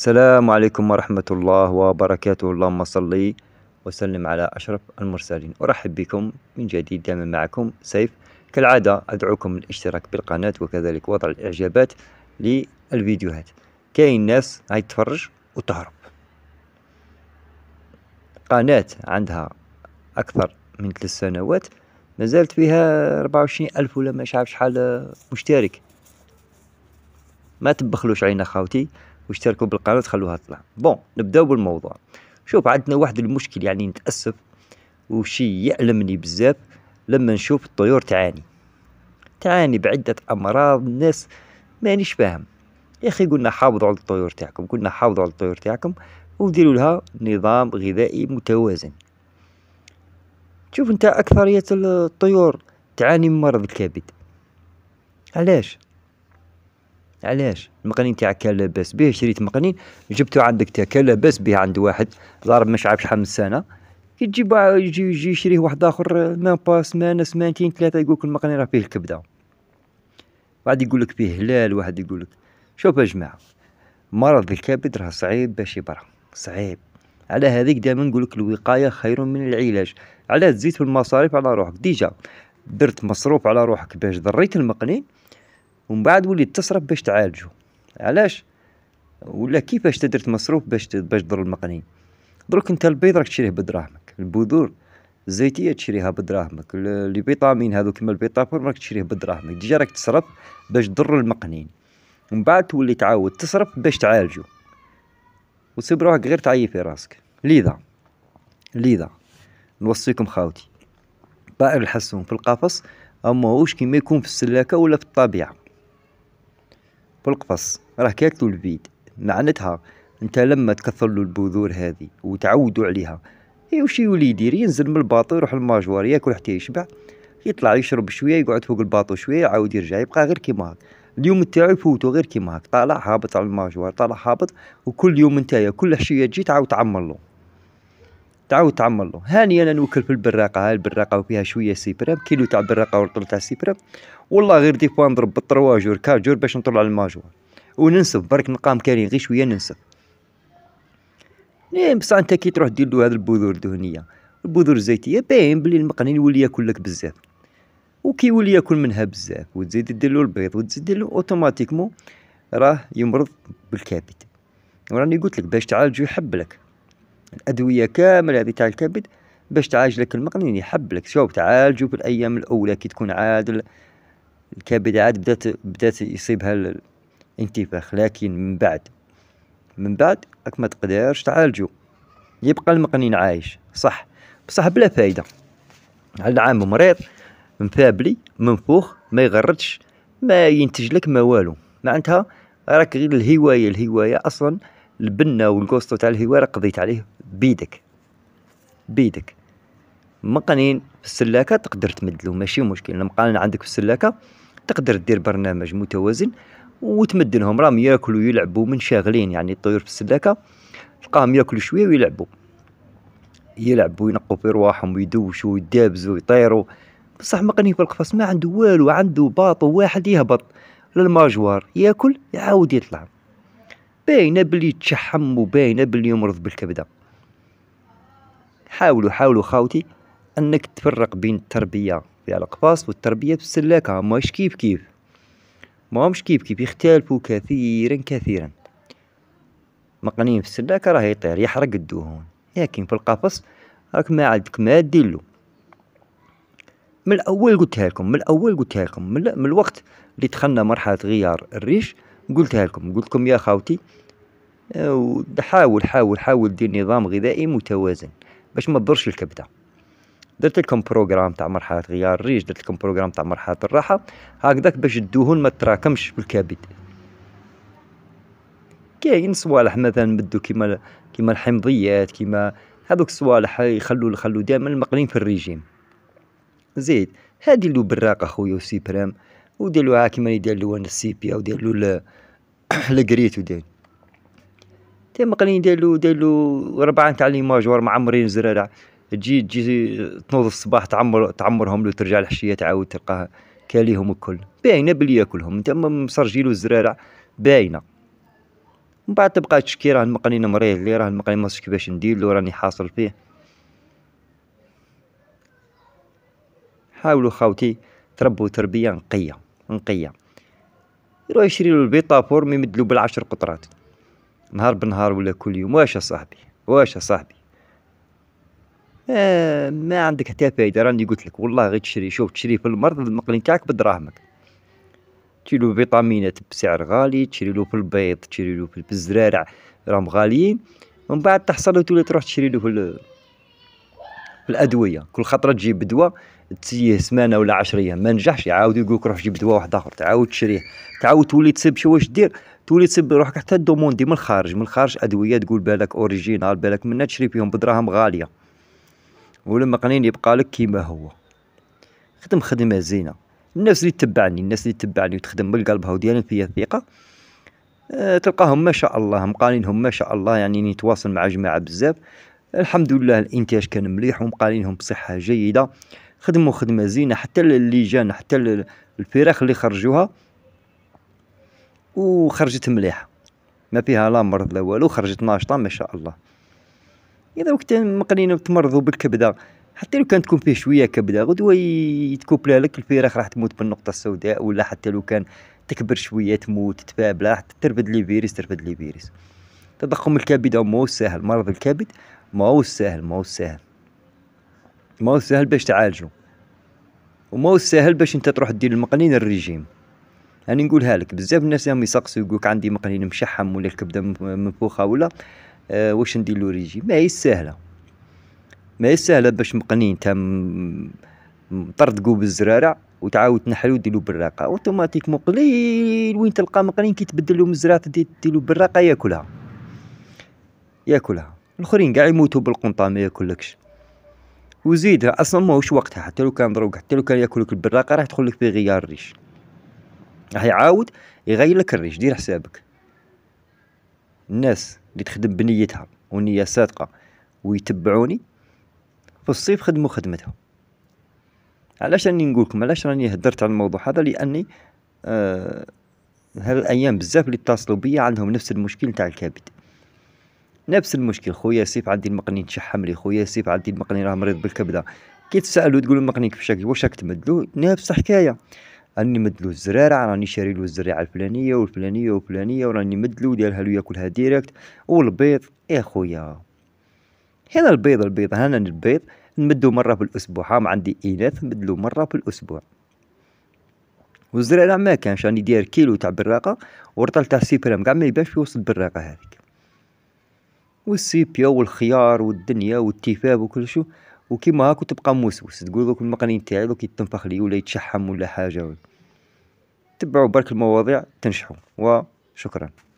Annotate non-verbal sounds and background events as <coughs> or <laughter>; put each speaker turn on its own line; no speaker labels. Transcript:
السلام عليكم ورحمة الله وبركاته اللهم صلي وسلم على أشرف المرسلين أرحب بكم من جديد دائما معكم سيف كالعادة أدعوكم للاشتراك بالقناة وكذلك وضع الإعجابات للفيديوهات كاين ناس هاي تفرج وتهرب قناة عندها أكثر من ثلاث سنوات مازالت فيها 24 ألف ولا ما عارف شحال مشترك ما تبخلوش عين خاوتي واشتركوا بالقناه خلوها تطلع بون نبداو بالموضوع شوف عندنا واحد المشكل يعني نتاسف وشي يألمني بزاف لما نشوف الطيور تعاني تعاني بعدة أمراض الناس مانيش فاهم يا أخي قلنا حافظوا على الطيور تاعكم قلنا حافظوا على الطيور تاعكم وديروا لها نظام غذائي متوازن تشوف انت أكثرية الطيور تعاني من مرض الكبد علاش علاش المقنين تاعك كان لاباس به شريت مقنين جبته عندك تا كان لاباس به عند واحد ضارب مش عارف شحال من سنه كي تجيب يجي يجي يشريه واحد اخر ما با سمانه سمانتين ثلاثه يقول لك راه فيه الكبده واحد يقول لك فيه هلال واحد يقول لك شوف يا جماعه مرض الكبد راه صعيب باش يبرى صعيب على هذيك دائما نقول لك الوقايه خير من العلاج علاه تزيد في المصاريف على روحك ديجا درت مصروف على روحك باش ضريت المقنين ومن بعد وليت تصرف باش تعالجو علاش ولا كيفاش تدرت مصروف باش باش تضر المقني دروك انت البيض راك تشريه بدراهمك البذور الزيتيه تشريها بدراهمك لي فيتامين هذو كيما البيطافور راك تشريه بدراهمك ديجا راك تصرف باش تضر المقنين ومن بعد تولي تعاود تصرف باش تعالجو وتصيب روحك غير تعيي في راسك لذا لذا نوصيكم خاوتي طائر الحسون في القفص اما واش كيما يكون في السلاكه ولا في الطبيعه بالقفص راه كاتلو البيت معنتها انت لما تكثر له البذور هذه وتعودوا عليها اي وش يولي يدير ينزل من الباطو يروح للماجوار ياكل حتى يشبع يطلع يشرب شويه يقعد فوق الباطو شويه يعاود يرجع يبقى غير كيما هاك اليوم تاعو يفوتو غير كيما هاك طالع هابط على الماجوار طالع هابط وكل يوم نتايا كل حشيه تجي تعاود تعمر له تعاود تعمر له هاني انا نوكل في البراقه هاي البراقه وفيها شويه سيبرام كيلو تاع البراقه والطل تاع السيبرام والله غير دي بوان نضرب بالطروا جور كاجور باش نطلع الماجور وننسف برك نقام كاري غير شويه ننسف إيه، بصح انت كي تروح دير له هذا البذور الدهنيه البذور الزيتيه باين بلي المقنين يولي ياكل لك بزاف وكي يولي ياكل منها بزاف وتزيد دير له البيض وتزيد دير له اوتوماتيكمون راه يمرض بالكبد وراني قلت لك باش تعالجو يحبلك الادويه كامله هذه تاع الكبد باش تعالج لك المقنين يعني يحب لك شوف تعالجو في الايام الاولى كي تكون عادل الكبد عاد بدات بدات يصيبها الانتفاخ لكن من بعد من بعد راك ما تقدرش تعالجو يبقى المقنين عايش صح بصح بلا فايده على العام مريض مفابلي منفوخ ما يغردش ما ينتج لك ما والو معناتها راك غير الهوايه الهوايه اصلا البنه والكوستو تاع الهوايه راك قضيت عليه بيدك بيدك مقنين في السلاكه تقدر تمدلو ماشي مشكل المقنن عندك في السلاكه تقدر دير برنامج متوازن وتمدلهم راهم ياكلوا يلعبوا منشغلين يعني الطيور في السلاكه تلقاهم ياكلوا شويه ويلعبوا يلعبوا ينقوا في رواحهم ويدوشوا ويدابزوا ويطيروا بصح مقني في القفص ما عنده والو عنده باطو واحد يهبط للماجوار ياكل يعاود يطلع باينه بلي تشحم وباينه بلي يمرض بالكبده حاولوا حاولوا خاوتي انك تفرق بين التربيه في القفاص والتربيه في السلاكه ماهيش كيف كيف ما كيف كيف يختلفوا كثيرا كثيرا مقنين في السلاكه راه يطير يحرق الدهون لكن في القفص راك ما عندك ما ديرلو من الاول قلتها لكم من الاول قلتها لكم من, من الوقت اللي دخلنا مرحله غيار الريش قلتها لكم قلت لكم يا خاوتي آه، حاول حاول حاول دير نظام غذائي متوازن باش ما تضرش الكبده درت لكم بروغرام تاع مرحله غيار الريش درت لكم بروغرام تاع مرحله الراحه هكذاك باش الدهون ما تراكمش في الكبد كاين صوالح مثلا بدو كيما كيما الحمضيات كيما هذوك الصوالح يخلوا يخلوا دائما المقلين في الريجيم زيد هادي له براق اخويا وسيبرام ودير له كيما يدير له السيبيا ودير له <coughs> الكريت ودير تما قليل دالو دالو ربعه نتاع لي ماجور معمرين زرارع تجي تجي تنوض الصباح تعمر تعمرهم له ترجع الحشيه تعاود تلقاها كاليهم الكل باينه بلي ياكلهم تما مسرجيلو الزرارع باينه من بعد تبقى تشكي راه المقنين مريض لي راه المقنين ما كيفاش ندير له راني حاصل فيه حاولوا خاوتي تربوا تربيه نقيه نقيه يروح يشري له البيطافور يمدلو بالعشر قطرات نهار بنهار ولا كل يوم واش يا صاحبي واش يا صاحبي آه ما عندك حتى فايده راني قلت لك والله غير تشري شوف تشري في المرض المقلين تاعك بدراهمك تشري له فيتامينات بسعر غالي تشري له في البيض تشري له في الزرارع راهم غاليين ومن بعد تحصل تولي تروح تشري له في في الادويه كل خطره تجيب دواء تسيه سمانه ولا 10 ايام ما نجحش يعاود يقول لك روح جيب دواء واحد اخر تعاود تشريه تعاود تولي تسب شو واش دير تولي تسب روحك حتى دوموندي من الخارج من الخارج ادويه تقول بالك اوريجينال بالك منها تشري فيهم بدراهم غاليه ولما قنين يبقى لك كيما هو خدم خدمه زينه الناس اللي تبعني الناس اللي تبعني وتخدم بالقلب هاو وديالين فيا الثقه آه، تلقاهم ما شاء الله مقالينهم ما شاء الله يعني نتواصل مع جماعه بزاف الحمد لله الانتاج كان مليح ومقارينهم بصحه جيده خدموا خدمه زينه حتى جان حتى الفراخ اللي خرجوها وخرجت مليحه ما فيها لا مرض لا والو خرجت ناشطه ما شاء الله اذا وقت مقرينه تمرضوا بالكبده حتى لو كانت تكون فيه شويه كبده غدوه يتكوبلها لك الفراخ راح تموت بالنقطه السوداء ولا حتى لو كان تكبر شويه تموت تفابلها راح ترفد لي فيروس ترفد لي فيروس تضخم الكبد مو سهل مرض الكبد ما هو السهل ما هو السهل ما هو السهل باش تعالجو وما هو السهل باش انت تروح دير المقنين الرجيم انا نقولها لك بزاف الناس راهم يسقسوا يقولك عندي مقنين مشحم ولا الكبده منفوخه ولا أه واش ندير له ريجيم ما هي سهله ما هي سهله باش مقنين تم طردقوا بالزرارع وتعاود تنحلو ديرو براقه اوتوماتيكمون قليل وين تلقى كي كيتبدل لهم الزرعه ديرو براقه ياكلها ياكلها الاخرين كاع يموتوا بالقنطه ما ياكلكش وزيد اصلا ماهوش وقتها حتى لو كان دروك حتى لو كان ياكلك البراقه راح تدخل لك في غيار الريش راح يعاود يغير لك الريش دير حسابك الناس اللي تخدم بنيتها ونية صادقة ويتبعوني في الصيف خدموا خدمتها علاش راني نقولكم علاش راني هدرت على الموضوع هذا لاني آه هالايام بزاف اللي اتصلوا بيا عندهم نفس المشكل تاع الكبد نفس المشكل خويا سيف عندي المقني تشحم لي خويا سيف عندي المقني راه مريض بالكبده كي تسالو تقول المقني كيفاش واش راك تمدلو نفس الحكايه راني مدلو الزرارع راني شاري له الزريعه الفلانيه والفلانيه والفلانيه وراني مدلو ديالها له ياكلها ديريكت والبيض يا إيه خويا هنا البيض البيض هنا البيض نمدو مره في الاسبوع هام عندي اناث نمدلو مره في الاسبوع والزرارع ما كانش راني داير كيلو تاع براقه ورطل تاع سيبرام كاع ما يبانش في وسط البراقه هذيك والسيبيا والخيار والدنيا والتفاب وكل شو وكيما هاكو تبقى موسوس تقول دوك المقنين نتاعي دوك يتنفخ لي ولا يتشحم ولا حاجه تبعوا برك المواضيع تنشحوا وشكرا